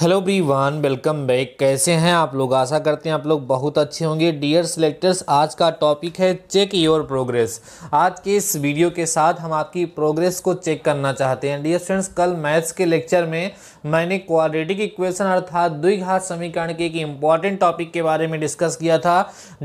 hello everyone welcome back कैसे हैं आप लोग आशा करते हैं आप लोग बहुत अच्छे होंगे डियर सेलेक्टर्स आज का टॉपिक है चेक योर प्रोग्रेस आज के इस वीडियो के साथ हम आपकी प्रोग्रेस को चेक करना चाहते हैं डियर फ्रेंड्स कल मैथ्स के लेक्चर में मैंने क्वाड्रेटिक इक्वेशन अर्थात द्विघात समीकरण के एक इम्पॉर्टेंट टॉपिक के बारे में डिस्कस किया था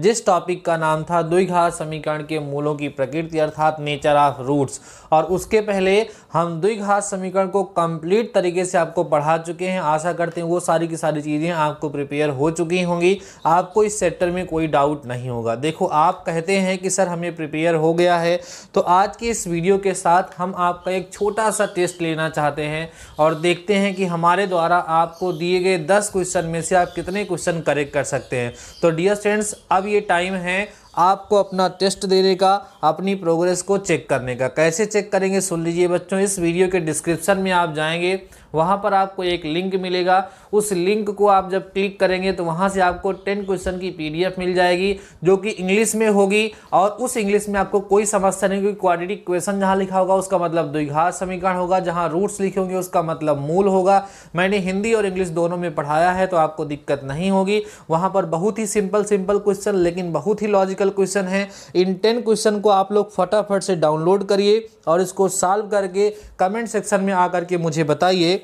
जिस टॉपिक का नाम था द्विघात समीकरण के मूलों की प्रकृति अर्थात नेचर ऑफ रूट्स और उसके पहले हम द्विघात समीकरण को कम्प्लीट तरीके से आपको पढ़ा चुके हैं आशा कर करते हैं वो सारी की सारी चीज़ें आपको प्रिपेयर हो चुकी होंगी आपको इस सेक्टर में कोई डाउट नहीं होगा देखो आप कहते हैं कि सर हमें प्रिपेयर हो गया है तो आज के इस वीडियो के साथ हम आपका एक छोटा सा टेस्ट लेना चाहते हैं और देखते हैं कि हमारे द्वारा आपको दिए गए दस क्वेश्चन में से आप कितने क्वेश्चन करेक्ट कर सकते हैं तो डियर स्टूडेंट्स अब ये टाइम है आपको अपना टेस्ट देने का अपनी प्रोग्रेस को चेक करने का कैसे चेक करेंगे सुन लीजिए बच्चों इस वीडियो के डिस्क्रिप्शन में आप जाएंगे वहाँ पर आपको एक लिंक मिलेगा उस लिंक को आप जब क्लिक करेंगे तो वहाँ से आपको टेन क्वेश्चन की पीडीएफ मिल जाएगी जो कि इंग्लिश में होगी और उस इंग्लिश में आपको कोई समस्या नहीं होगी क्वाड्रेटिक क्वेश्चन जहाँ लिखा होगा उसका मतलब द्विघात समीकरण होगा जहाँ रूट्स लिखे होंगे उसका मतलब मूल होगा मैंने हिंदी और इंग्लिश दोनों में पढ़ाया है तो आपको दिक्कत नहीं होगी वहाँ पर बहुत ही सिंपल सिंपल क्वेश्चन लेकिन बहुत ही लॉजिकल प्रैक्टिकल क्वेश्चन है इन टेन क्वेश्चन को आप लोग फटाफट से डाउनलोड करिए और इसको सॉल्व करके कमेंट सेक्शन में आकर के मुझे बताइए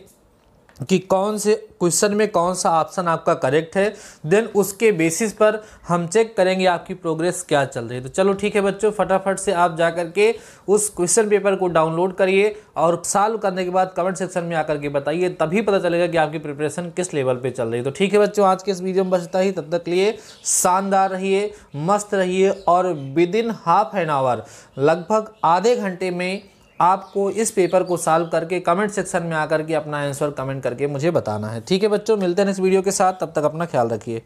कि कौन से क्वेश्चन में कौन सा ऑप्शन आपका करेक्ट है देन उसके बेसिस पर हम चेक करेंगे आपकी प्रोग्रेस क्या चल रही है तो चलो ठीक है बच्चों फटाफट से आप जा कर के उस क्वेश्चन पेपर को डाउनलोड करिए और सॉल्व करने के बाद कमेंट सेक्शन में आकर के बताइए तभी पता चलेगा कि आपकी प्रिपरेशन किस लेवल पर चल रही है तो ठीक है बच्चों आज के इस वीडियो में बचता ही तब तक लिए शानदार रहिए मस्त रहिए और within half an hour लगभग आधे घंटे में आपको इस पेपर को सॉल्व करके कमेंट सेक्शन में आकर के अपना आंसर कमेंट करके मुझे बताना है ठीक है बच्चों मिलते हैं इस वीडियो के साथ तब तक अपना ख्याल रखिए